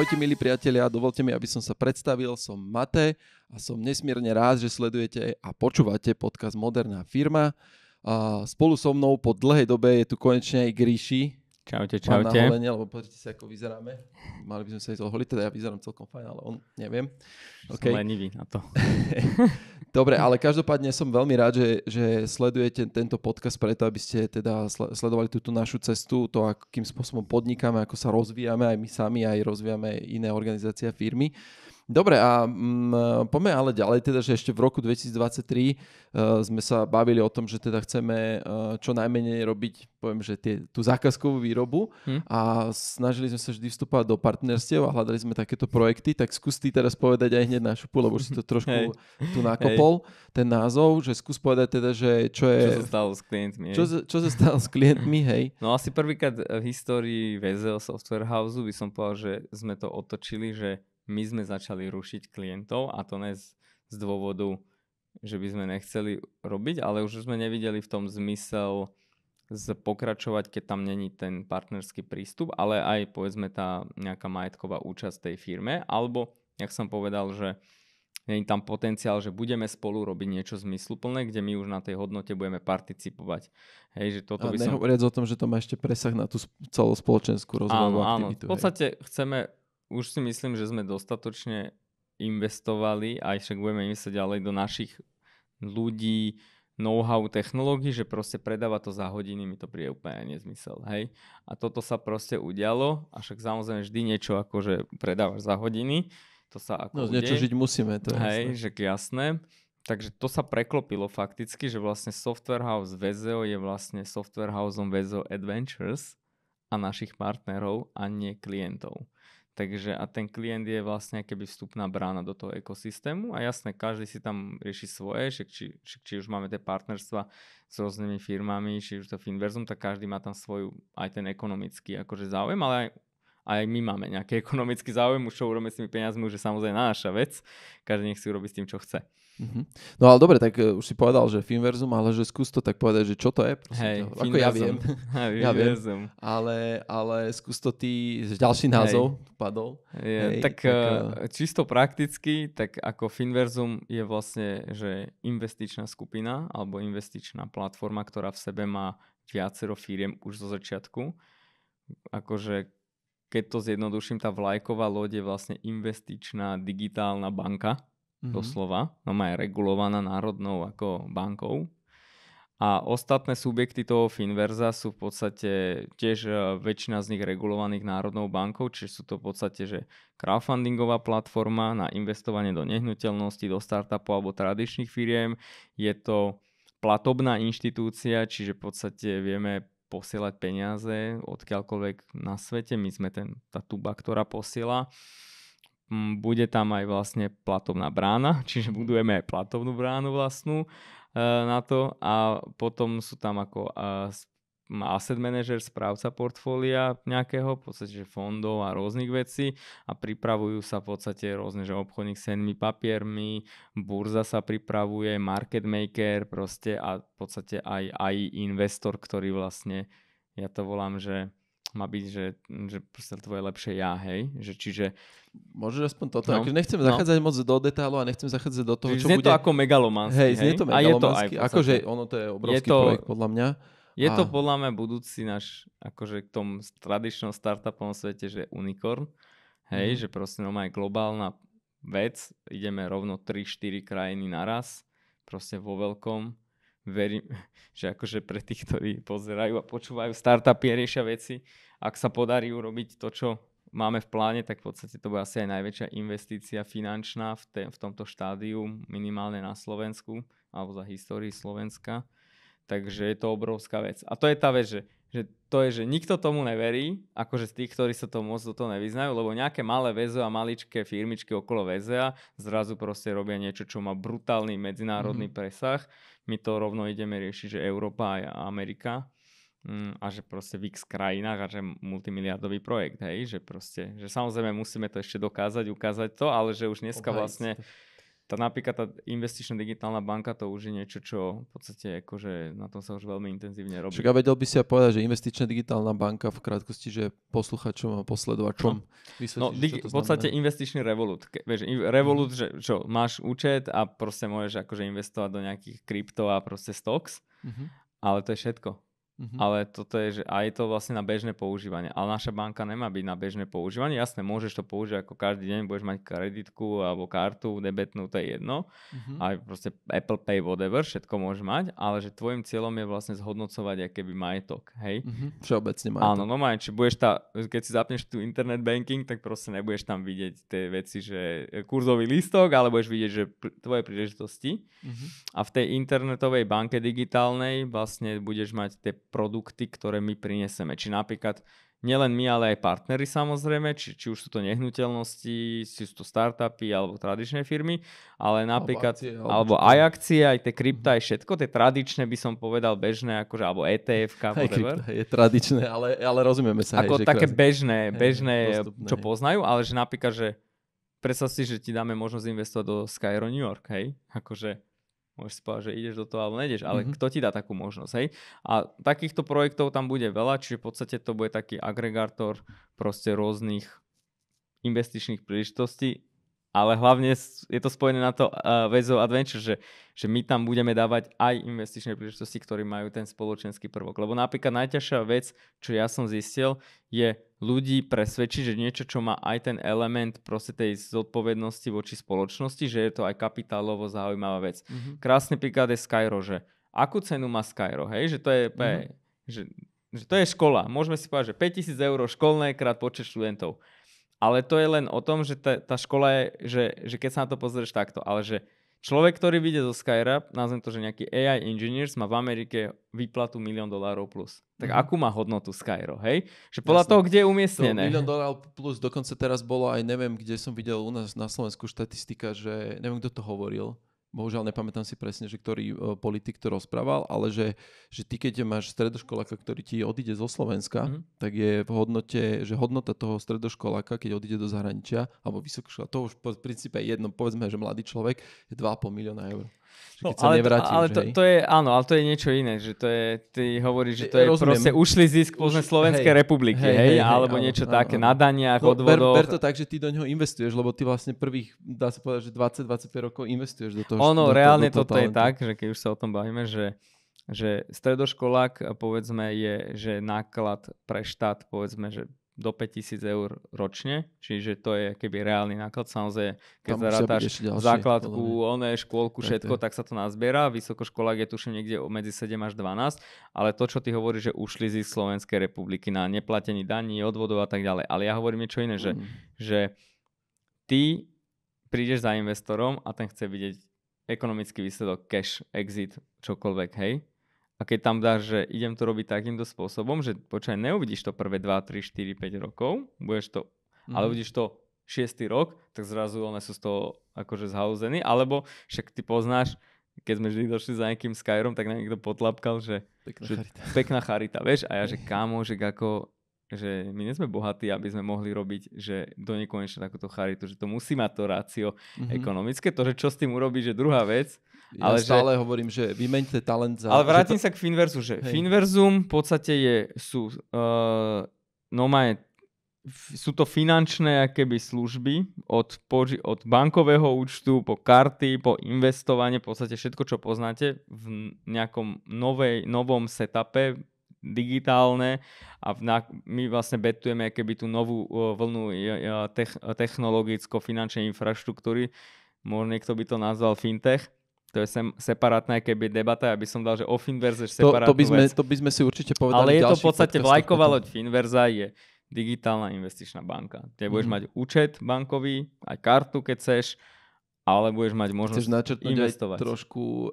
Ahojte milí priatelia, dovolte mi, aby som sa predstavil, som Mate a som nesmierne rád, že sledujete a počúvate podcast Moderná firma. spolu so mnou po dlhej dobe je tu konečne aj Gríši. Čaute, čaute. Mám naholenie, lebo pozrite sa, ako vyzeráme. Mali by sme sa ísť oholiť, teda ja vyzerám celkom fajn, ale on, neviem. Okay. Som lenivý na to. Dobre, ale každopádne som veľmi rád, že, že sledujete tento podcast preto, aby ste teda sledovali túto našu cestu, to, akým spôsobom podnikáme, ako sa rozvíjame aj my sami, aj rozvíjame iné organizácie a firmy. Dobre, a mm, poďme ale ďalej, teda, že ešte v roku 2023 uh, e, sme sa bavili o tom, že teda chceme uh, čo najmenej robiť, poviem, že tie, tú zákazkovú výrobu hmm. a snažili sme sa vždy vstúpať do partnerstiev a hľadali sme takéto projekty, tak skús ty teraz povedať aj hneď na šupu, lebo už si to trošku hey. tu nakopol, hey. ten názov, že skús povedať teda, že čo je... Čo sa stalo s klientmi, čo, čo sa stalo s klientmi, hej? No asi prvýkrát v histórii VZL Software Houseu by som povedal, že sme to otočili, že my sme začali rušiť klientov a to ne z, z dôvodu, že by sme nechceli robiť, ale už sme nevideli v tom zmysel pokračovať, keď tam není ten partnerský prístup, ale aj povedzme tá nejaká majetková účasť tej firme, alebo, jak som povedal, že není tam potenciál, že budeme spolu robiť niečo zmysluplné, kde my už na tej hodnote budeme participovať. Hej, že toto a by som... o tom, že to má ešte presah na tú celú spoločenskú rozvojovú áno, aktivitu. Áno, v podstate hej. chceme už si myslím, že sme dostatočne investovali, aj však budeme investovať ďalej do našich ľudí, know-how technológií, že proste predáva to za hodiny mi to príde úplne nezmysel, hej. A toto sa proste udialo, a však samozrejme vždy niečo že predávaš za hodiny, to sa ako No, niečo žiť musíme, to je Hej, jasné. že jasné. Takže to sa preklopilo fakticky, že vlastne Software House VZO je vlastne Software Houseom VZO Adventures a našich partnerov a nie klientov. Takže a ten klient je vlastne keby vstupná brána do toho ekosystému a jasné, každý si tam rieši svoje, že či, či, či už máme tie partnerstva s rôznymi firmami, či už to Finverzum, tak každý má tam svoju, aj ten ekonomický akože záujem, ale aj, aj my máme nejaký ekonomický záujem, už čo urobíme s tými peniazmi, už je samozrejme na naša vec, každý nech si urobi s tým, čo chce. Mm-hmm. No ale dobre, tak e, už si povedal, že Finverzum, ale že skús to tak povedať, že čo to je. Prosím, Hej, to, ako ja viem. Hej, ja viem. Ale, ale skús to ty, ďalší názov Hej. padol. Je, Hej, tak, tak uh, čisto prakticky, tak ako Finverzum je vlastne, že investičná skupina alebo investičná platforma, ktorá v sebe má viacero firiem už zo začiatku. Akože keď to zjednoduším, tá vlajková loď je vlastne investičná digitálna banka mm-hmm. doslova, no má je regulovaná národnou ako bankou. A ostatné subjekty toho Finverza sú v podstate tiež e, väčšina z nich regulovaných Národnou bankou, čiže sú to v podstate že crowdfundingová platforma na investovanie do nehnuteľnosti, do startupov alebo tradičných firiem. Je to platobná inštitúcia, čiže v podstate vieme posielať peniaze odkiaľkoľvek na svete. My sme ten, tá tuba, ktorá posiela. Mm, bude tam aj vlastne platovná brána, čiže budujeme aj platovnú bránu vlastnú e, na to a potom sú tam ako e, asset manager, správca portfólia nejakého, v podstate že fondov a rôznych vecí a pripravujú sa v podstate rôzne, že obchodník s cenými papiermi, burza sa pripravuje, market maker proste a v podstate aj, aj investor, ktorý vlastne, ja to volám, že má byť, že, že proste tvoje lepšie ja, hej? Že čiže... Môžeš aspoň toto, no, nechcem no. zachádzať moc do detálu a nechcem zachádzať do toho, čiže čo znie bude... to ako megalomanský, hej? hej? Znie to megalomanský, a je to aj akože ono to je obrovský je to... projekt podľa mňa. Je a... to podľa mňa budúci náš, akože k tom tradičnom startupovom svete, že unicorn, hej, mm. že proste no aj globálna vec, ideme rovno 3-4 krajiny naraz, proste vo veľkom, verím, že akože pre tých, ktorí pozerajú a počúvajú startupy a riešia veci, ak sa podarí urobiť to, čo máme v pláne, tak v podstate to bude asi aj najväčšia investícia finančná v, te, v tomto štádiu, minimálne na Slovensku, alebo za histórii Slovenska. Takže je to obrovská vec. A to je tá vec, že, že to je, že nikto tomu neverí, akože z tých, ktorí sa to moc do toho nevyznajú, lebo nejaké malé väzo a maličké firmičky okolo väzea zrazu proste robia niečo, čo má brutálny medzinárodný mm-hmm. presah. My to rovno ideme riešiť, že Európa a Amerika Mm, a že proste v x krajinách a že multimiliardový projekt, hej, že proste, že samozrejme musíme to ešte dokázať, ukázať to, ale že už dneska Obhajc. vlastne tá napríklad tá investičná digitálna banka to už je niečo, čo v podstate akože na tom sa už veľmi intenzívne robí. Čiže a vedel by si ja povedať, že investičná digitálna banka v krátkosti, že posluchačom a posledovačom vysvetlíš, no, no dig- v podstate investičný revolút. Ke, vieš, revolut, mhm. že čo, máš účet a proste môžeš akože investovať do nejakých krypto a proste stocks, mm-hmm. ale to je všetko. Mm-hmm. Ale toto je, že aj to vlastne na bežné používanie. Ale naša banka nemá byť na bežné používanie. Jasné, môžeš to používať ako každý deň, budeš mať kreditku alebo kartu debetnú, to je jedno. Mm-hmm. Aj proste Apple Pay, whatever, všetko môžeš mať, ale že tvojim cieľom je vlastne zhodnocovať aké by majetok, hej? Mm-hmm. Všeobecne majetok. Áno, no maj, či budeš tá, keď si zapneš tu internet banking, tak proste nebudeš tam vidieť tie veci, že e, kurzový listok, ale budeš vidieť, že pr- tvoje príležitosti. Mm-hmm. A v tej internetovej banke digitálnej vlastne budeš mať tie produkty, ktoré my prinieseme. Či napríklad nielen my, ale aj partnery samozrejme, či, či už sú to nehnuteľnosti, či sú to startupy alebo tradičné firmy, ale napríklad, alebo, akcie, alebo, alebo aj akcie, aj tie krypta, mhm. aj všetko, tie tradičné by som povedal bežné, akože, alebo ETF, whatever. je tradičné, ale, ale rozumieme sa. Ako hej, také krásne. bežné, bežné, hej, dostupné, čo hej. poznajú, ale že napríklad, že predstav si, že ti dáme možnosť investovať do Skyro New York, hej, akože Môžeš si povedať, že ideš do toho alebo nejdeš, ale mm-hmm. kto ti dá takú možnosť, hej? A takýchto projektov tam bude veľa, čiže v podstate to bude taký agregátor proste rôznych investičných príležitostí ale hlavne je to spojené na to uh, Ways Adventure, že, že my tam budeme dávať aj investičné príležitosti, ktorí majú ten spoločenský prvok. Lebo napríklad najťažšia vec, čo ja som zistil, je ľudí presvedčiť, že niečo, čo má aj ten element proste tej zodpovednosti voči spoločnosti, že je to aj kapitálovo zaujímavá vec. Mm-hmm. Krásny príklad je Skyro, že akú cenu má Skyro, hej? Že to je, mm-hmm. že, že to je škola. Môžeme si povedať, že 5000 eur školné krát počet študentov. Ale to je len o tom, že tá, tá škola je, že, že keď sa na to pozrieš takto, ale že človek, ktorý vyjde zo Skyrap, nazvem to, že nejaký AI engineers, má v Amerike výplatu milión dolárov plus. Tak mm-hmm. akú má hodnotu Skyro, hej? Že podľa Jasne. toho, kde je umiestnené. To milión dolárov plus, dokonca teraz bolo aj, neviem, kde som videl u nás na Slovensku štatistika, že neviem, kto to hovoril, bohužiaľ nepamätám si presne, že ktorý e, politik to rozprával, ale že, že ty keď máš stredoškoláka, ktorý ti odíde zo Slovenska, mm-hmm. tak je v hodnote, že hodnota toho stredoškoláka, keď odíde do zahraničia, alebo vysokoškoláka, to už v princípe je jedno, povedzme, že mladý človek, je 2,5 milióna eur. No, ale, nevrátim, ale to, to je, áno, ale to je niečo iné, že to je, ty hovoríš, že to je Rozumiem. proste ušli zisk možno Slovenskej hej, republiky, hej, hej, hej alebo áno, niečo áno, také, áno. nadania, no, odvodov. Ber, ber to tak, že ty do neho investuješ, lebo ty vlastne prvých, dá sa povedať, že 20-25 rokov investuješ do toho. Ono, do, reálne do, do toto talentu. je tak, že keď už sa o tom bavíme, že že stredoškolák, povedzme, je, že náklad pre štát, povedzme, že do 5000 eur ročne, čiže to je keby reálny náklad. Samozrejme, keď Tam ďalšie, základku, oné, škôlku, všetko, tak sa to nazbiera. Vysokoškolák je tuším niekde medzi 7 až 12, ale to, čo ty hovoríš, že ušli z Slovenskej republiky na neplatení daní, odvodov a tak ďalej. Ale ja hovorím niečo iné, mm. že, že ty prídeš za investorom a ten chce vidieť ekonomický výsledok, cash, exit, čokoľvek, hej? A keď tam dáš, že idem to robiť takýmto spôsobom, že počkaj, neuvidíš to prvé 2, 3, 4, 5 rokov, budeš to, mm. ale uvidíš mhm. to 6. rok, tak zrazu one sú z toho akože zhauzení, alebo však ty poznáš, keď sme vždy došli za nejakým Skyrom, tak nám niekto potlapkal, že pekná, že, charita. pekná charita, vieš, a ja, že kámo, že ako že my nie sme bohatí, aby sme mohli robiť, že do nekonečna takúto charitu, že to musí mať to rácio mm-hmm. ekonomické, to, že čo s tým urobíš, že druhá vec. Ja ale stále že, hovorím, že vymeňte talent za... Ale vrátim to... sa k Finverzu, že Hej. Finverzum v podstate je, sú uh, no maje, sú to finančné akéby služby od, poži- od bankového účtu po karty, po investovanie, v podstate všetko, čo poznáte v nejakom novej, novom setupe digitálne a na, my vlastne betujeme keby tú novú vlnu e, e, tech, technologicko-finančnej infraštruktúry. Možno niekto by to nazval fintech. To je sem, separátna keby debata, aby som dal, že o Finverze separátna to, to by sme, vec. To by sme si určite povedali. Ale je to v podstate vlajková loď Finverza, je digitálna investičná banka. Ty mm-hmm. mať účet bankový, aj kartu, keď chceš, ale budeš mať možnosť Chceš načrtnúť investovať. Aj trošku uh,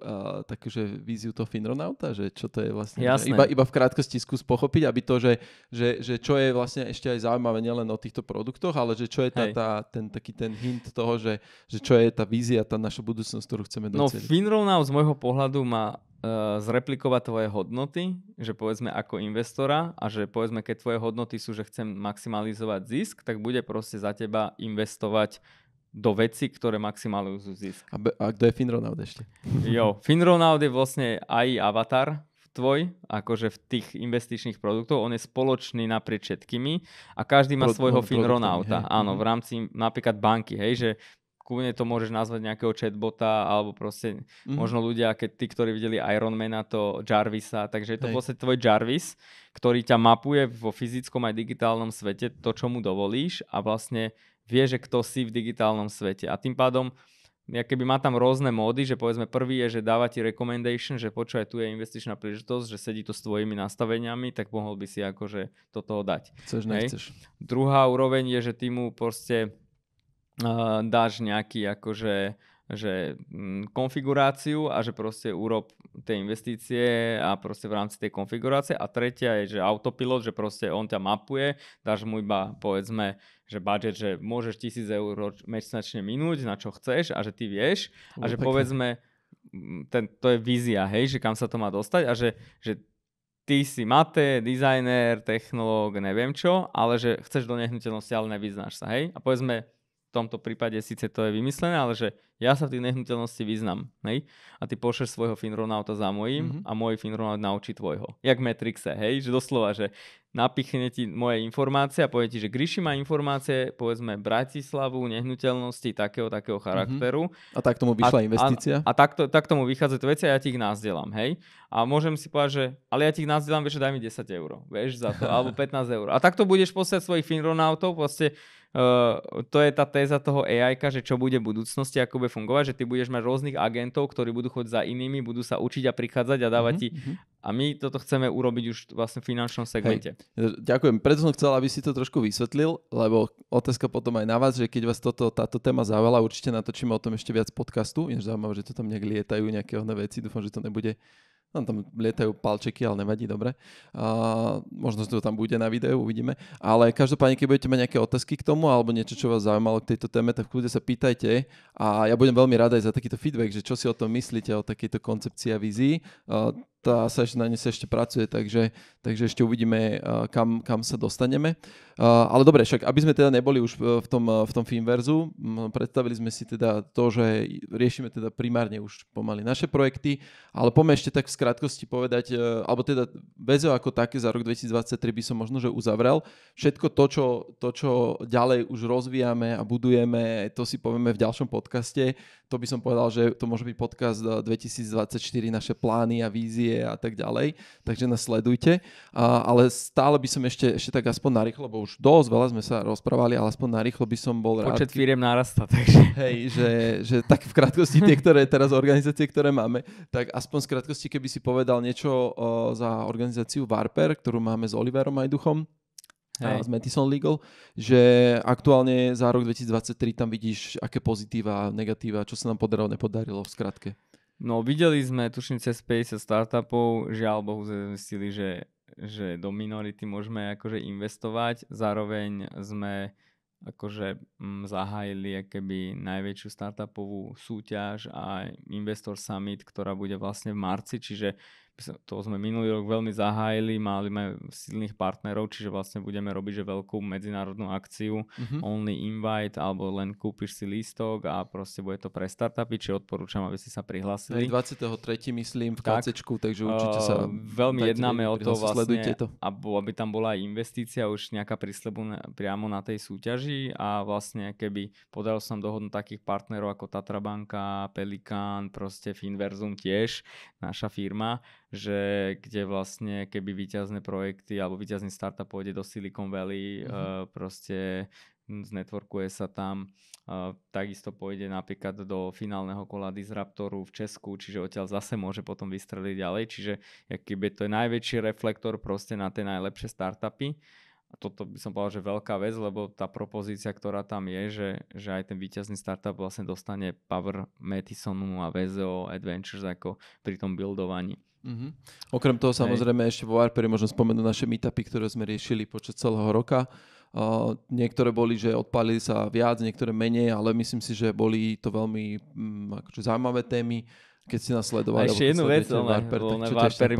takže víziu toho Finronauta, že čo to je vlastne. Jasné. Iba, iba v krátkosti skús pochopiť, aby to, že, že, že čo je vlastne ešte aj zaujímavé nielen o týchto produktoch, ale že čo je tá, tá, ten, taký ten hint toho, že, že čo je tá vízia, tá naša budúcnosť, ktorú chceme doceliť. No Finronaut z môjho pohľadu má uh, zreplikovať tvoje hodnoty, že povedzme ako investora a že povedzme keď tvoje hodnoty sú, že chcem maximalizovať zisk, tak bude proste za teba investovať do veci, ktoré maximalizujú zisk. A, be, a kto je Finronaut ešte? Jo, Finronaut je vlastne aj avatar tvoj, akože v tých investičných produktoch. on je spoločný naprieč všetkými a každý má Pro, svojho no, Finronauta, hej. áno, mhm. v rámci napríklad banky, hej, že kúne to môžeš nazvať nejakého chatbota alebo proste mm. možno ľudia, keď tí, ktorí videli Ironmana, to Jarvisa, takže je to Hej. vlastne tvoj Jarvis, ktorý ťa mapuje vo fyzickom aj digitálnom svete to, čo mu dovolíš a vlastne vie, že kto si v digitálnom svete. A tým pádom ja keby má tam rôzne módy, že povedzme prvý je, že dáva ti recommendation, že počúaj, tu je investičná príležitosť, že sedí to s tvojimi nastaveniami, tak mohol by si akože toto dať. Chceš, nechceš. Hej. Druhá úroveň je, že ty mu proste uh, dáš nejaký akože že mm, konfiguráciu a že proste urob tie investície a proste v rámci tej konfigurácie. A tretia je, že autopilot, že proste on ťa mapuje, dáš mu iba povedzme, že budget, že môžeš 1000 eur mesačne minúť na čo chceš a že ty vieš a že povedzme, mm, ten, to je vízia, hej, že kam sa to má dostať a že, že ty si mate, dizajner, technológ, neviem čo, ale že chceš do nehnuteľnosti, ale nevyznáš sa, hej? A povedzme, v tomto prípade síce to je vymyslené, ale že ja sa v tej nehnuteľnosti vyznam, hej? A ty pošleš svojho Finronauta za mojím mm-hmm. a môj Finronaut naučí tvojho. Jak Matrixe, hej? Že doslova, že napichne ti moje informácie a povie ti, že Gryši má informácie, povedzme, Bratislavu, nehnuteľnosti takého, takého mhm. charakteru. Mm-hmm. A tak tomu vyšla a, investícia? A, a tak, to, tak tomu vychádzajú to veci a ja ti ich nazdelám, hej? A môžem si povedať, že ale ja ti ich nazdelám, vieš, daj mi 10 eur, vieš, za to, alebo 15 eur. A takto budeš posiať svojich Finronautov, vlastne uh, to je tá téza toho AI, že čo bude v budúcnosti, ako bude bude fungovať, že ty budeš mať rôznych agentov, ktorí budú chodiť za inými, budú sa učiť a prichádzať a dávať mm-hmm. ti. Mhm. A my toto chceme urobiť už vlastne v finančnom segmente. Hej. Ďakujem. Preto som chcel, aby si to trošku vysvetlil, lebo otázka potom aj na vás, že keď vás toto, táto téma zaujala, určite natočíme o tom ešte viac podcastu. Je zaujímavé, že to tam nejak lietajú nejaké veci. Dúfam, že to nebude tam, no, tam lietajú palčeky, ale nevadí, dobre. A, možno to tam bude na videu, uvidíme. Ale každopádne, keď budete mať nejaké otázky k tomu alebo niečo, čo vás zaujímalo k tejto téme, tak v kľude sa pýtajte. A ja budem veľmi rada aj za takýto feedback, že čo si o tom myslíte, o takejto koncepcii a vízii tá session, na ne sa ešte pracuje, takže, takže ešte uvidíme, eh, kam, kam sa dostaneme. Eh, ale dobre, však aby sme teda neboli už eh, v tom, v tom Finverzu, hm, predstavili sme si teda to, že riešime teda primárne už pomaly naše projekty, ale poďme ešte tak v skratkosti povedať, alebo teda väzo ako také za rok 2023 by som možno, že uzavrel. Všetko to, čo, to, čo ďalej už rozvíjame a budujeme, to si povieme v ďalšom podcaste. To by som povedal, že to môže byť podcast 2024, naše plány a vízie deje a tak ďalej, takže nás sledujte. A, ale stále by som ešte, ešte tak aspoň narýchlo, bo už dosť veľa sme sa rozprávali, ale aspoň narýchlo by som bol Počet rád. Počet firiem narastá, takže. Hej, že, že tak v krátkosti tie, ktoré teraz organizácie, ktoré máme, tak aspoň z krátkosti, keby si povedal niečo o, za organizáciu Warper, ktorú máme s Oliverom Majduchom, Hej. z Madison Legal, že aktuálne za rok 2023 tam vidíš, aké pozitíva, negatíva, čo sa nám podarilo, nepodarilo v skratke. No videli sme, tuším, cez 50 startupov, žiaľ Bohu sme zistili, že, že do minority môžeme akože investovať, zároveň sme akože mm, zahájili keby najväčšiu startupovú súťaž a Investor Summit, ktorá bude vlastne v marci, čiže to sme minulý rok veľmi zahájili, mali sme silných partnerov, čiže vlastne budeme robiť že veľkú medzinárodnú akciu, mm-hmm. only invite, alebo len kúpiš si lístok a proste bude to pre startupy, či odporúčam, aby si sa prihlásili. 23. myslím v KCčku, takže určite sa... Uh, veľmi jednáme o to vlastne, to. aby tam bola aj investícia, už nejaká príslebu priamo na tej súťaži súťaží a vlastne keby podaril som dohodnúť takých partnerov ako Tatra Banka, Pelikán, proste Finverzum tiež, naša firma, že kde vlastne keby výťazné projekty alebo výťazný startup pôjde do Silicon Valley, mm-hmm. uh, proste znetworkuje sa tam. Uh, takisto pôjde napríklad do finálneho kola Disruptoru v Česku, čiže odtiaľ zase môže potom vystreliť ďalej. Čiže keby to je najväčší reflektor proste na tie najlepšie startupy. A toto by som povedal, že veľká vec, lebo tá propozícia, ktorá tam je, že, že aj ten víťazný startup vlastne dostane power Metisonu a VZO Adventures ako pri tom buildovaní. Mm-hmm. Okrem toho samozrejme ešte vo Warpere môžem spomenúť naše meetupy, ktoré sme riešili počas celého roka. Uh, niektoré boli, že odpalili sa viac, niektoré menej, ale myslím si, že boli to veľmi um, akože zaujímavé témy keď si nasledoval. A ešte jednu vec, ale Varper,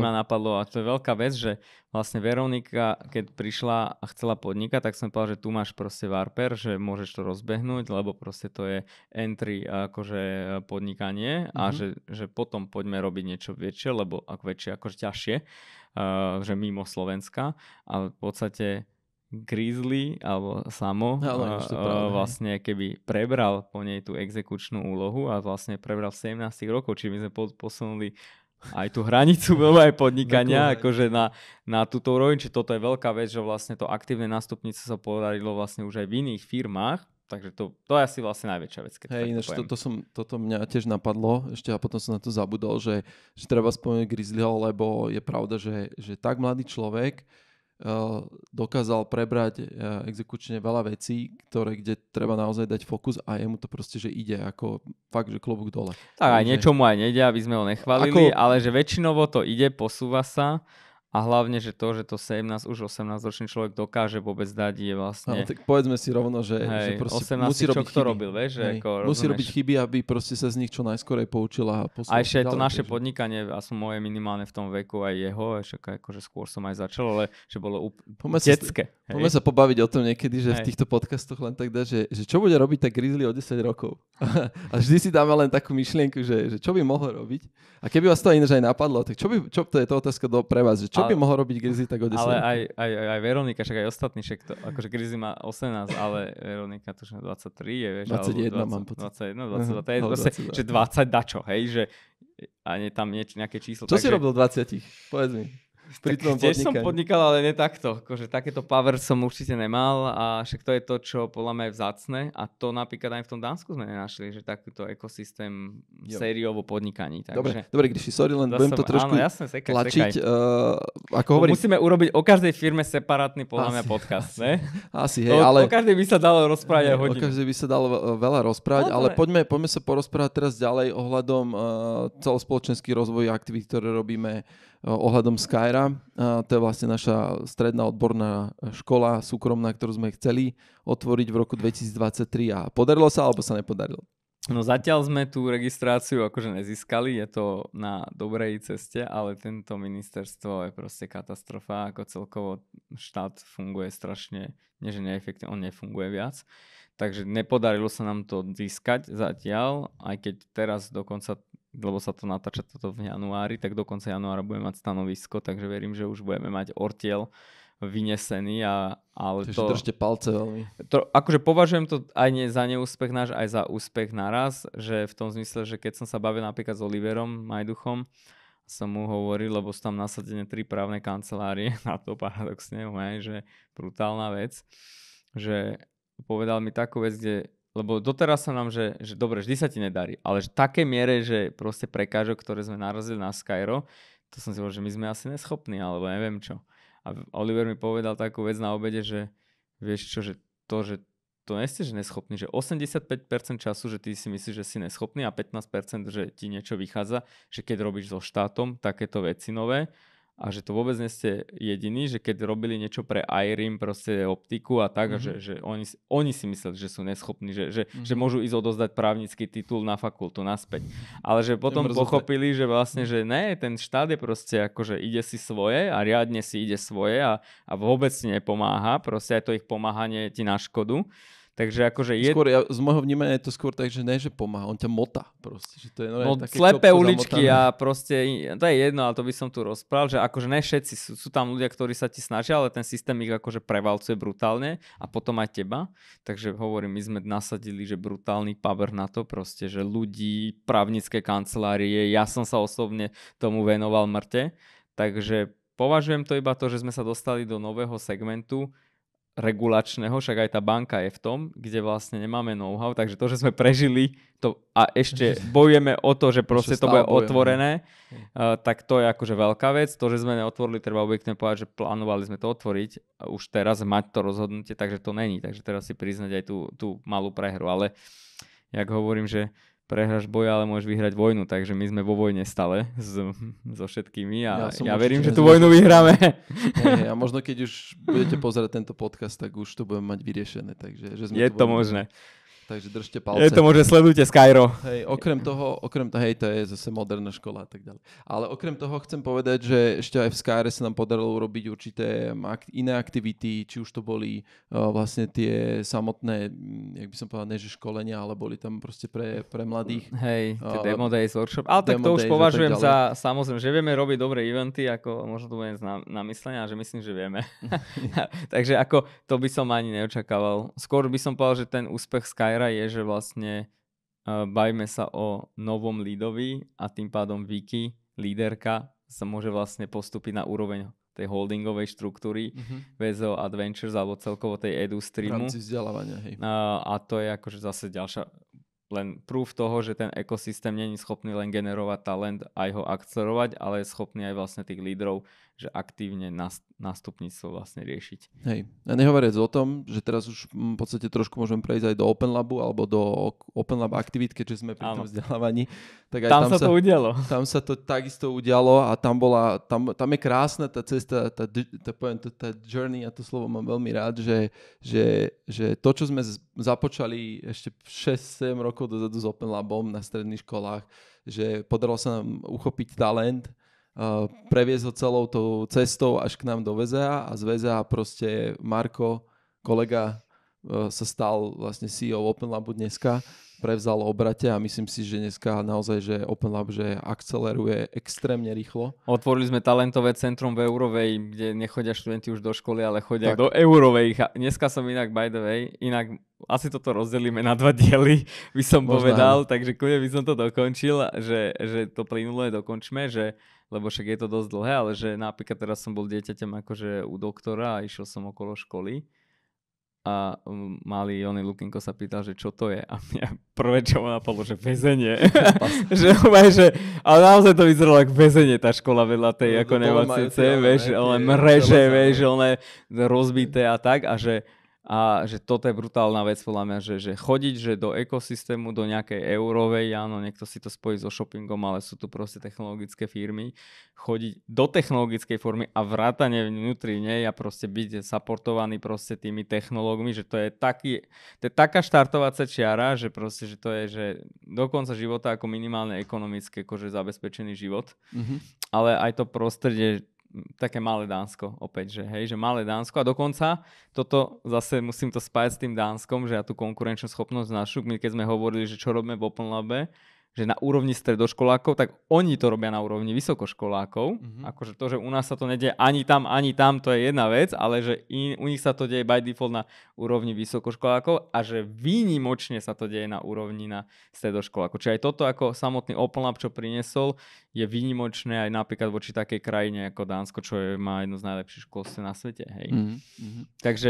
na ma napadlo a to je veľká vec, že vlastne Veronika, keď prišla a chcela podnikať, tak som povedal, že tu máš proste Varper, že môžeš to rozbehnúť, lebo proste to je entry akože e, podnikanie mm-hmm. a mhm. že, že potom poďme robiť niečo väčšie, lebo ak väčšie, akože ťažšie, uh, že mimo Slovenska a v podstate Grizzly alebo Samo Ale, a, vlastne keby prebral po nej tú exekučnú úlohu a vlastne prebral v 17 rokov, čiže my sme posunuli aj tú hranicu veľa aj podnikania, akože na, na túto úroveň, čiže toto je veľká vec, že vlastne to aktívne nástupnice sa podarilo vlastne už aj v iných firmách, Takže to, to je asi vlastne najväčšia vec. Keď Hej, to, to, to, som, toto mňa tiež napadlo, ešte a potom som na to zabudol, že, že treba spomenúť Grizzlyho, lebo je pravda, že, že tak mladý človek, Eh, dokázal prebrať eh, exekučne veľa vecí, ktoré kde treba naozaj dať fokus a jemu to proste, že ide ako fakt, že klobúk dole. Tak aj niečomu aj nejde, aby sme ho nechválili, ako... ale že väčšinovo to ide, posúva sa a hlavne, že to, že to 17, už 18-ročný človek dokáže vôbec dať, je vlastne... No, tak povedzme si rovno, že, hej, že musí robiť chyby. robil, vieš, hej, ako, musí rozumieš. robiť chyby, aby proste sa z nich čo najskorej poučila. A, a ešte aj to naše že... podnikanie, a sú moje minimálne v tom veku, aj jeho, však akože skôr som aj začal, ale že bolo úplne poďme detské. Sa, poďme sa pobaviť o tom niekedy, že hej. v týchto podcastoch len tak dá, že, že čo bude robiť tak Grizzly o 10 rokov. a vždy si dáme len takú myšlienku, že, že čo by mohol robiť. A keby vás to iné aj napadlo, tak čo by, čo to je to otázka do, pre vás, že čo čo ale, by mohol robiť Grizzly tak o 10? Ale aj, aj, aj, aj Veronika, však aj ostatní, však to, akože Grizzly má 18, ale Veronika tuším 23 je, vieš. 21 20, mám pocit. 21, 22, uh-huh, je, proste, 22. že 20 dačo, hej, že ani tam nieč, nejaké číslo. Čo takže... si robil 20? Povedz mi pri tak tvojom podnikaní. som podnikal, ale nie takto. Akože takéto power som určite nemal a však to je to, čo podľa mňa je vzácne a to napríklad aj v tom Dánsku sme nenašli, že takýto ekosystém v sériovo podnikaní. Takže... Dobre, dobre, si sorry, len budem som, to trošku áno, jasne, sekaj, tlačiť. Sekaj. Uh, ako hovorím... Musíme urobiť o každej firme separátny podľa mňa podcast, asi, ne? Asi, hej, o, ale... O každej by sa dalo rozprávať aj hodinu. O každej by sa dalo veľa rozprávať, no, ale ne... poďme, poďme sa porozprávať teraz ďalej ohľadom uh, celospoločenských rozvoj aktivít, ktoré robíme ohľadom Skyra. To je vlastne naša stredná odborná škola súkromná, ktorú sme chceli otvoriť v roku 2023 a podarilo sa alebo sa nepodarilo? No zatiaľ sme tú registráciu akože nezískali, je to na dobrej ceste, ale tento ministerstvo je proste katastrofa, ako celkovo štát funguje strašne, nie že neefektívne, on nefunguje viac. Takže nepodarilo sa nám to získať zatiaľ, aj keď teraz dokonca lebo sa to natáča toto v januári, tak do konca januára budeme mať stanovisko, takže verím, že už budeme mať ortiel vynesený. A, ale Čiže to, držte palce veľmi. To, akože považujem to aj nie za neúspech náš, aj za úspech naraz, že v tom zmysle, že keď som sa bavil napríklad s Oliverom Majduchom, som mu hovoril, lebo sú tam nasadené tri právne kancelárie na to paradoxne, že brutálna vec, že povedal mi takú vec, kde lebo doteraz sa nám, že, že dobre, vždy sa ti nedarí, ale že také miere, že proste prekážok, ktoré sme narazili na Skyro, to som si povedal, že my sme asi neschopní, alebo neviem čo. A Oliver mi povedal takú vec na obede, že vieš čo, že to, že to nie ste, že neschopný, že 85% času, že ty si myslíš, že si neschopný a 15%, že ti niečo vychádza, že keď robíš so štátom takéto veci nové, a že to vôbec nie ste jediní, že keď robili niečo pre IRIM, proste optiku a tak, mm-hmm. že, že oni, oni si mysleli, že sú neschopní, že, že, mm-hmm. že mhm. môžu ísť odozdať právnický titul na fakultu naspäť. Ale že potom pochopili, že vlastne, mhm. že ne, ten štát je proste ako, že ide si svoje a riadne si ide svoje a, a vôbec ti nepomáha, proste aj to ich pomáhanie ti na škodu. Takže akože je... Skôr, ja, z môjho vnímania je to skôr tak, že ne, že pomáha, on ťa motá. proste. Že to je no, také slepé uličky zamotané. a proste, to je jedno, ale to by som tu rozprával, že akože ne všetci, sú, sú tam ľudia, ktorí sa ti snažia, ale ten systém ich akože prevalcuje brutálne a potom aj teba. Takže hovorím, my sme nasadili, že brutálny power na to proste, že ľudí, právnické kancelárie, ja som sa osobne tomu venoval mŕte, takže považujem to iba to, že sme sa dostali do nového segmentu, regulačného, však aj tá banka je v tom, kde vlastne nemáme know-how, takže to, že sme prežili to a ešte bojujeme o to, že proste to bude bojujeme. otvorené, uh, tak to je akože veľká vec. To, že sme neotvorili, treba objektívne povedať, že plánovali sme to otvoriť a už teraz mať to rozhodnutie, takže to není. Takže teraz si priznať aj tú, tú malú prehru. Ale jak hovorím, že prehráš boj, ale môžeš vyhrať vojnu, takže my sme vo vojne stále so, so všetkými a ja, ja verím, že tú vojnu vyhráme. Hey, a možno keď už budete pozerať tento podcast, tak už to budeme mať vyriešené. Takže, že sme je to vojne. možné takže držte palce. Je to možno sledujte Skyro. Hej, okrem toho, okrem toho, hej, to je zase moderná škola a tak ďalej. Ale okrem toho chcem povedať, že ešte aj v Skyre sa nám podarilo urobiť určité mm, iné aktivity, či už to boli uh, vlastne tie samotné, mm, jak by som povedal, než školenia, ale boli tam proste pre, pre mladých. Mm, hej, tie uh, demo days, workshop. Ale tak to už days, považujem za, samozrejme, že vieme robiť dobré eventy, ako možno to bude na, na myslenia, že myslím, že vieme. takže ako to by som ani neočakával. Skôr by som povedal, že ten úspech Skyro éra je, že vlastne uh, bavíme sa o novom lídovi a tým pádom Vicky, líderka, sa môže vlastne postúpiť na úroveň tej holdingovej štruktúry mm-hmm. VZO Adventures alebo celkovo tej edu streamu. V rámci vzdelávania, hej. A, e, a to je akože zase ďalšia len prúf toho, že ten ekosystém není schopný len generovať talent a ho akcelerovať, ale je schopný aj vlastne tých lídrov že aktívne nástupníctvo vlastne riešiť. Hej, a nehovoriac o tom, že teraz už mm, v podstate trošku môžeme prejsť aj do Open Labu alebo do Open Lab aktivít, keďže sme pri tom vzdelávaní. Tak aj tam, tam sa to udialo. Tam sa to takisto udialo a tam bola, tam, tam je krásna tá cesta, tá, tá, poviem tá, tá journey, a to slovo mám veľmi rád, že, že, že to, čo sme započali ešte 6-7 rokov dozadu s Open Labom na stredných školách, že podarilo sa nám uchopiť talent, previesť ho celou tou cestou až k nám do VZA a z VZA proste Marko, kolega Eh, sa stal vlastne CEO Open Labu dneska, prevzal obrate a myslím si, že dneska naozaj, že Open Lab že akceleruje extrémne rýchlo. Otvorili sme talentové centrum v Eurovej, kde nechodia študenti už do školy, ale chodia tak. do Eurovej. Dneska som inak, by the way, inak asi toto rozdelíme na dva diely, by som Možná, povedal, ne? takže kľudne by som to dokončil, že, že to je dokončme, že lebo však je to dosť dlhé, ale že napríklad teraz som bol dieťaťom akože u doktora a išiel som okolo školy a um, malý oný Lukinko sa pýtal, že čo to je a mňa prvé, čo ma napadlo, že väzenie. že, že, ale naozaj to vyzeralo ako väzenie tá škola vedľa tej no, ako nemocnice, vieš, ale mreže, vieš, rozbité a tak a že a že toto je brutálna vec podľa mňa, že, že chodiť že do ekosystému, do nejakej eurovej, áno, niekto si to spojí so shoppingom, ale sú tu proste technologické firmy, chodiť do technologickej formy a vrátane vnútri nej a proste byť supportovaný proste tými technológmi, že to je, taký, to je taká štartovacia čiara, že proste, že to je, že do konca života ako minimálne ekonomické, akože zabezpečený život, mm-hmm. ale aj to prostredie také malé Dánsko opäť, že hej, že malé Dánsko a dokonca toto zase musím to spájať s tým Dánskom, že ja tú konkurenčnú schopnosť našu, my keď sme hovorili, že čo robíme v Open Labe, že na úrovni stredoškolákov, tak oni to robia na úrovni vysokoškolákov. Mm-hmm. Akože to, že u nás sa to nedie ani tam, ani tam, to je jedna vec, ale že in, u nich sa to deje by default na úrovni vysokoškolákov a že výnimočne sa to deje na úrovni na stredoškolákov. Čiže aj toto ako samotný Lab, čo priniesol, je výnimočné aj napríklad voči takej krajine ako Dánsko, čo je, má jedno z najlepších školstiev na svete. Hej. Mm-hmm. Takže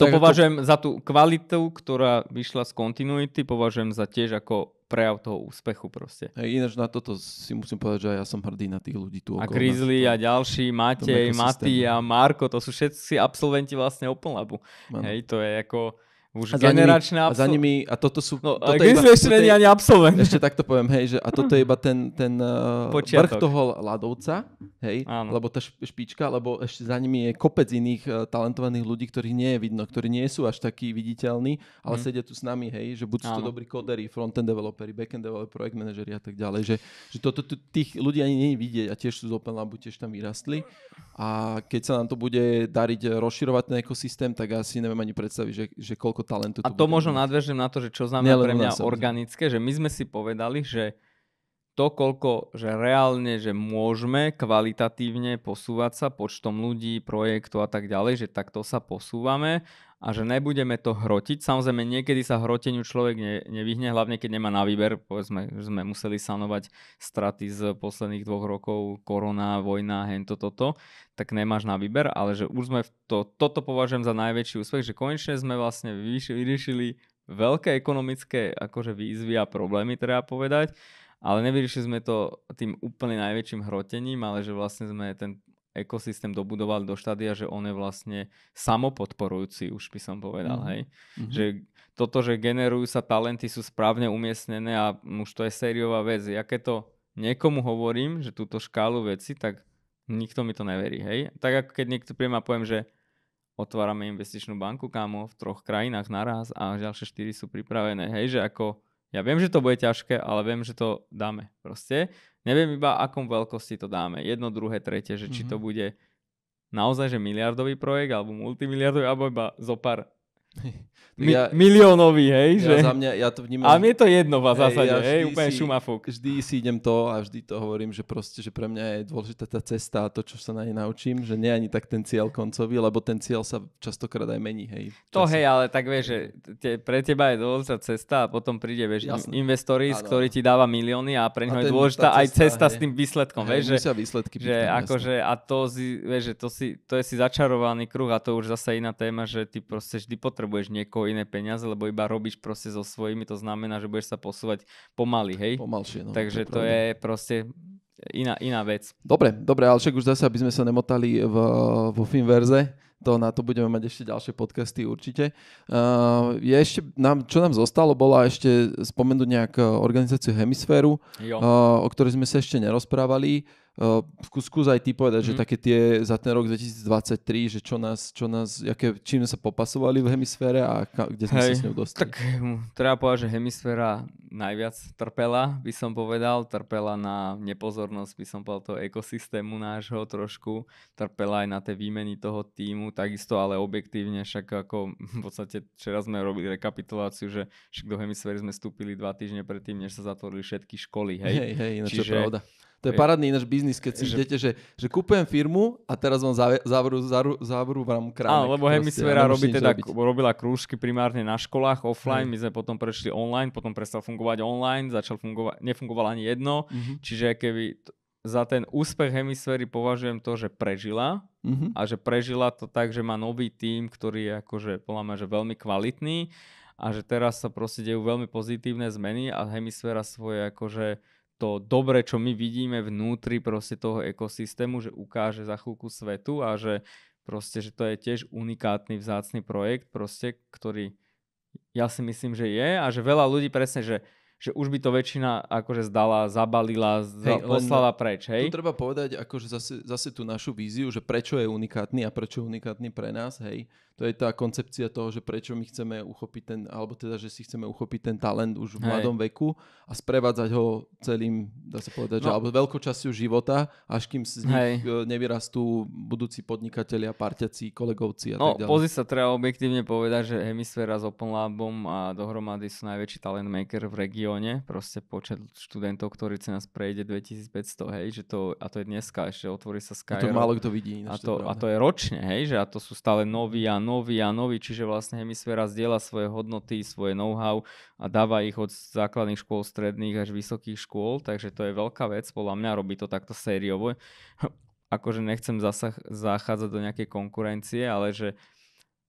to Takže považujem to... za tú kvalitu, ktorá vyšla z kontinuity, považujem za tiež ako prejav toho úspechu proste. Hey, ináč na toto si musím povedať, že ja som hrdý na tých ľudí tu okolo. A Grizzly a ďalší, Matej, Maty a Marko, to sú všetci absolventi vlastne Open Labu. Hej, to je ako už a generačné za nimi, absol- a za nimi, a toto sú... No, toto a iba, ešte není ani absolvent. Ešte takto poviem, hej, že a toto je iba ten, ten uh, vrch toho ľadovca, hej, Áno. lebo tá špička, lebo ešte za nimi je kopec iných uh, talentovaných ľudí, ktorých nie je vidno, ktorí nie sú až takí viditeľní, ale mm. sedia tu s nami, hej, že buď sú to dobrí kodery, frontend developeri, backend developeri, projekt manažeri a tak ďalej, že, že toto tých ľudí ani nie je vidieť a tiež sú z Open Labu, tiež tam vyrastli a keď sa nám to bude dariť rozširovať ten ekosystém, tak asi neviem ani predstaviť, že, že koľko talentu. A to, to možno nadvežem na to, že čo znamená pre mňa organické, že my sme si povedali, že to, koľko, že reálne, že môžeme kvalitatívne posúvať sa počtom ľudí, projektu a tak ďalej, že takto sa posúvame a že nebudeme to hrotiť. Samozrejme, niekedy sa hroteniu človek ne, nevyhne, hlavne keď nemá na výber, povedzme, že sme museli sanovať straty z posledných dvoch rokov, korona, vojna, hento, toto, tak nemáš na výber, ale že už sme to, toto považujem za najväčší úspech, že konečne sme vlastne vyriešili veľké ekonomické akože výzvy a problémy, treba povedať, ale nevyriešili sme to tým úplne najväčším hrotením, ale že vlastne sme ten ekosystém dobudoval do štádia, že on je vlastne samopodporujúci, už by som povedal, mm. hej. Mm-hmm. Že toto, že generujú sa talenty, sú správne umiestnené a už to je sériová vec. Ja keď to niekomu hovorím, že túto škálu veci, tak nikto mi to neverí, hej. Tak ako keď niekto príjem a poviem, že otvárame investičnú banku, kámo, v troch krajinách naraz a ďalšie štyri sú pripravené, hej, že ako ja viem, že to bude ťažké, ale viem, že to dáme proste. Neviem iba, akom veľkosti to dáme. Jedno, druhé, tretie, že mm-hmm. či to mhm. bude naozaj, že miliardový projekt, alebo multimiliardový, alebo iba zo pár Mi- ja, miliónový, hej? Ja že? za mňa, ja to vnímam. A mi to jedno v zásade, hej, ja hej úplne si, šumafúk. Vždy si idem to a vždy to hovorím, že proste, že pre mňa je dôležitá tá cesta a to, čo sa na nej naučím, že nie ani tak ten cieľ koncový, lebo ten cieľ sa častokrát aj mení, hej. To hej, ale tak vieš, že te, pre teba je dôležitá cesta a potom príde, vieš, Jasne. ktorý ti dáva milióny a pre neho je dôležitá cesta, aj cesta hej. s tým výsledkom, hej, vieš, že, výsledky že akože, a to, vieš, že to, si, to je si začarovaný kruh a to už zase iná téma, že ty proste vždy potrebuješ nepotrebuješ niekoho iné peniaze, lebo iba robíš proste so svojimi, to znamená, že budeš sa posúvať pomaly, hej? Pomalšie, no. Takže to, to je proste iná, iná vec. Dobre, dobre, ale však už zase, aby sme sa nemotali v, vo Finverze, to na to budeme mať ešte ďalšie podcasty určite. Uh, je ešte, nám, čo nám zostalo, bola ešte spomenúť nejak eh, organizáciu Hemisféru, uh, o ktorej sme sa ešte nerozprávali. Uh, Uh, skús aj ty povedať, mm. že mhm. také tie za ten rok 2023, že čo nás, čo nás, jaké, čím sme sa popasovali v hemisfére a ka, kde sme Hej, sa s ňou dostali? Tak hm, treba povedať, že hemisféra najviac trpela, by som povedal, trpela na nepozornosť, by som povedal, toho ekosystému nášho trošku, trpela aj na tie výmeny toho týmu, takisto, ale objektívne, však ako hm, v podstate včera sme robili rekapituláciu, že však do hemisféry sme vstúpili dva týždne predtým, než sa zatvorili všetky školy, hej? Hej, hej, Čiže, pravda to je parádny náš biznis, keď si idete, že, že kúpujem firmu a teraz vám zavrú, zavrú, zavrú vám kránek. Áno, lebo Hemisféra robí teda, robila krúžky primárne na školách offline, hmm. my sme potom prešli online, potom prestal fungovať online, začal fungovať, nefungovalo ani jedno, mm-hmm. čiže keby t- za ten úspech hemisféry považujem to, že prežila mm-hmm. a že prežila to tak, že má nový tím, ktorý je akože podľa že veľmi kvalitný a že teraz sa proste dejú veľmi pozitívne zmeny a hemisféra svoje akože to dobre, čo my vidíme vnútri proste toho ekosystému, že ukáže za chvíľku svetu a že proste, že to je tiež unikátny, vzácny projekt proste, ktorý ja si myslím, že je a že veľa ľudí presne, že že už by to väčšina akože zdala, zabalila, hej, poslala preč. Hej? Tu treba povedať akože zase, zase tú našu víziu, že prečo je unikátny a prečo je unikátny pre nás. Hej to je tá koncepcia toho, že prečo my chceme uchopiť ten, alebo teda, že si chceme uchopiť ten talent už v Hej. mladom veku a sprevádzať ho celým, dá sa povedať, no. že, alebo veľkou časťou života, až kým z nich Hej. E, nevyrastú budúci podnikatelia, parťaci, kolegovci a no, tak ďalej. Pozri sa, treba objektívne povedať, že Hemisféra s Open Labom a dohromady sú najväčší talent maker v regióne, proste počet študentov, ktorí cez nás prejde 2500, hej, že to, a to je dneska, ešte otvorí sa Skyrim. A to málo kto vidí. A to, a to je ročne, hej, že a to sú stále noví a nový a nový, čiže vlastne hemisféra zdieľa svoje hodnoty, svoje know-how a dáva ich od základných škôl, stredných až vysokých škôl, takže to je veľká vec, podľa mňa robí to takto sériovo. akože nechcem zasah, zachádzať do nejakej konkurencie, ale že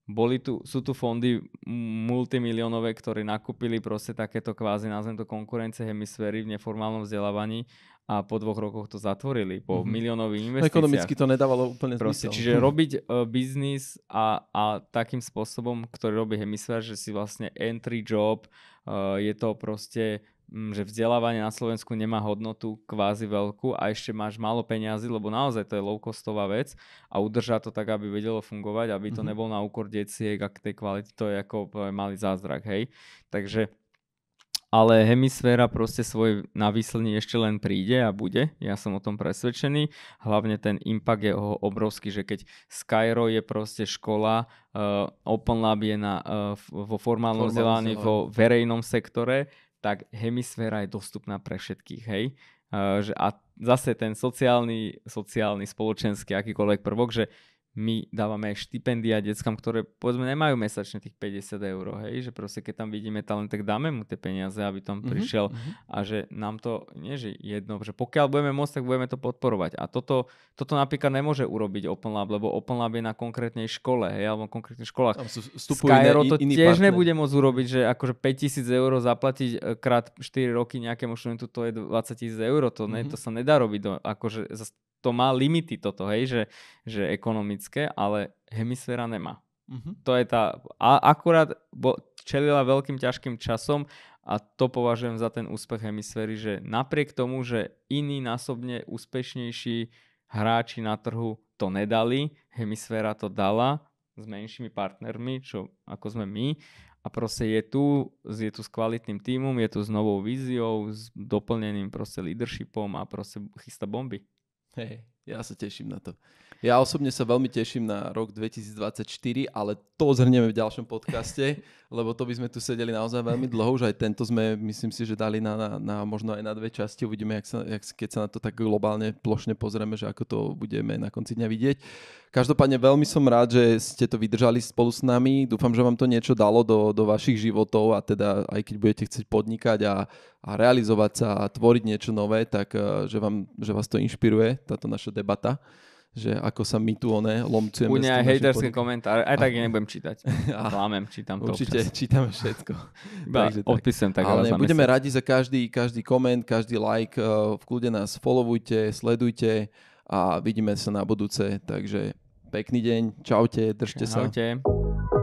boli tu, sú tu fondy multimilionové, ktoré nakúpili proste takéto kvázi, nazvem to konkurencie hemisféry v neformálnom vzdelávaní a po dvoch rokoch to zatvorili, po mm-hmm. miliónových no, investíciách. Ekonomicky to nedávalo úplne Proste, zmysel. Čiže mm. robiť uh, biznis a, a takým spôsobom, ktorý robí hemisfér, že si vlastne entry job, uh, je to proste m, že vzdelávanie na Slovensku nemá hodnotu kvázi veľkú a ešte máš málo peniazy, lebo naozaj to je low-costová vec a udrža to tak, aby vedelo fungovať, aby to mm-hmm. nebol na úkor detiek a k tej kvality to je ako malý zázrak, hej. Takže ale hemisféra proste svoj navýslný ešte len príde a bude, ja som o tom presvedčený. Hlavne ten impact je obrovský, že keď Skyro je proste škola, uh, Open Lab je na, uh, vo formálnom vzdelávaní vo verejnom sektore, tak hemisféra je dostupná pre všetkých, hej. Uh, že, a zase ten sociálny, sociálny, spoločenský, akýkoľvek prvok, že my dávame aj štipendia deckám, ktoré povedzme nemajú mesačne tých 50 eur, hej, že proste keď tam vidíme talent, tak dáme mu tie peniaze, aby tam mm-hmm. prišiel mhm. a že nám to, nie že jedno, že pokiaľ budeme môcť, tak budeme to podporovať. A toto, toto napríklad nemôže urobiť Open Lab, lebo Open Lab je na konkrétnej škole, hej, alebo konkrétnej školách. Skyro to iný tiež partner. nebude môcť urobiť, že akože 5000 eur zaplatiť e, krát 4 roky nejakému študentu, to je 20 tisíc eur, to, mm-hmm. ne, mhm. to sa nedá robiť, do, akože to má limity toto, hej, že, že ekonomické, ale hemisféra nemá. Uh-huh. To je tá, a akurát bo, čelila veľkým ťažkým časom a to považujem za ten úspech hemisféry, že napriek tomu, že iní násobne úspešnejší hráči na trhu to nedali, hemisféra to dala s menšími partnermi, čo ako sme my a proste je tu, je tu s kvalitným tímom, je tu s novou víziou, s doplneným proste leadershipom a proste chystá bomby. Hej, ja sa teším na to. Ja osobne sa veľmi teším na rok 2024, ale to zhrnieme v ďalšom podcaste, lebo to by sme tu sedeli naozaj veľmi dlho. Už aj tento sme, myslím si, že dali na, na, na možno aj na dve časti. Uvidíme, jak sa, jak, keď sa na to tak globálne, plošne pozrieme, že ako to budeme na konci dňa vidieť. Každopádne veľmi som rád, že ste to vydržali spolu s nami. Dúfam, že vám to niečo dalo do, do vašich životov a teda aj keď budete chcieť podnikať a, a realizovať sa a tvoriť niečo nové, tak eh, že, vám, že vás to inšpiruje, táto naša debata že ako sa my tu oné lomcujeme. U aj hejterské pod... komentáre, aj tak a... nebudem čítať. A... Lámem, čítam to Určite občas. čítame všetko. Iba Takže odpisujem tak. Ale ne, budeme radi za každý, každý koment, každý like, eh, v kľude nás followujte, sledujte a vidíme sa na budúce. Takže pekný deň, čaute, držte čaute. sa. Čaute.